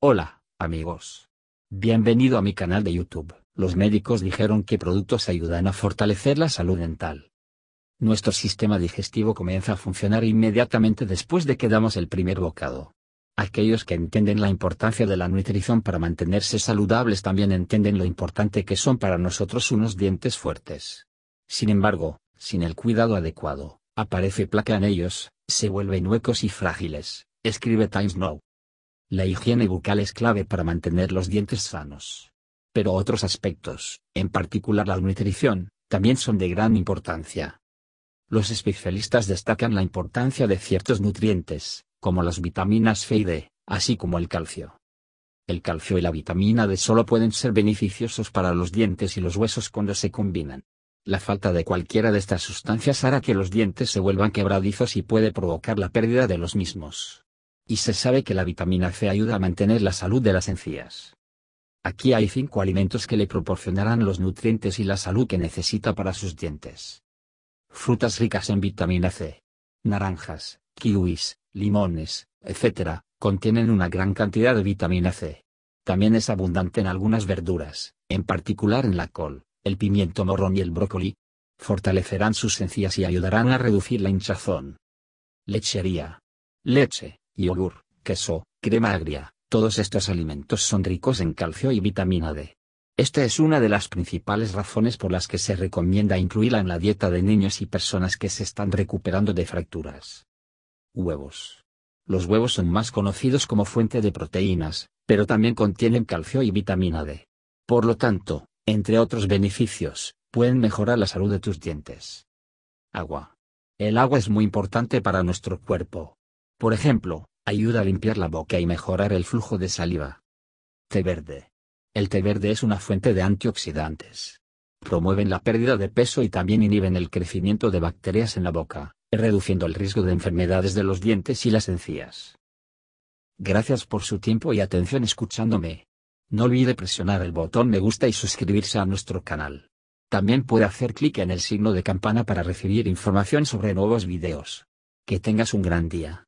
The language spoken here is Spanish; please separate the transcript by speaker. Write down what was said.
Speaker 1: Hola, amigos. Bienvenido a mi canal de YouTube. Los médicos dijeron que productos ayudan a fortalecer la salud dental. Nuestro sistema digestivo comienza a funcionar inmediatamente después de que damos el primer bocado. Aquellos que entienden la importancia de la nutrición para mantenerse saludables también entienden lo importante que son para nosotros unos dientes fuertes. Sin embargo, sin el cuidado adecuado, aparece placa en ellos, se vuelven huecos y frágiles, escribe Times Now. La higiene bucal es clave para mantener los dientes sanos. Pero otros aspectos, en particular la nutrición, también son de gran importancia. Los especialistas destacan la importancia de ciertos nutrientes, como las vitaminas C y D, así como el calcio. El calcio y la vitamina D solo pueden ser beneficiosos para los dientes y los huesos cuando se combinan. La falta de cualquiera de estas sustancias hará que los dientes se vuelvan quebradizos y puede provocar la pérdida de los mismos y se sabe que la vitamina C ayuda a mantener la salud de las encías. Aquí hay cinco alimentos que le proporcionarán los nutrientes y la salud que necesita para sus dientes. Frutas ricas en vitamina C. Naranjas, kiwis, limones, etc., contienen una gran cantidad de vitamina C. También es abundante en algunas verduras, en particular en la col, el pimiento morrón y el brócoli. Fortalecerán sus encías y ayudarán a reducir la hinchazón. Lechería. Leche, yogur, queso, crema agria, todos estos alimentos son ricos en calcio y vitamina D. Esta es una de las principales razones por las que se recomienda incluirla en la dieta de niños y personas que se están recuperando de fracturas. Huevos. Los huevos son más conocidos como fuente de proteínas, pero también contienen calcio y vitamina D. Por lo tanto, entre otros beneficios, pueden mejorar la salud de tus dientes. Agua. El agua es muy importante para nuestro cuerpo. Por ejemplo, ayuda a limpiar la boca y mejorar el flujo de saliva. Té verde. El té verde es una fuente de antioxidantes. Promueven la pérdida de peso y también inhiben el crecimiento de bacterias en la boca, reduciendo el riesgo de enfermedades de los dientes y las encías. Gracias por su tiempo y atención escuchándome. No olvide presionar el botón me gusta y suscribirse a nuestro canal. También puede hacer clic en el signo de campana para recibir información sobre nuevos videos. Que tengas un gran día.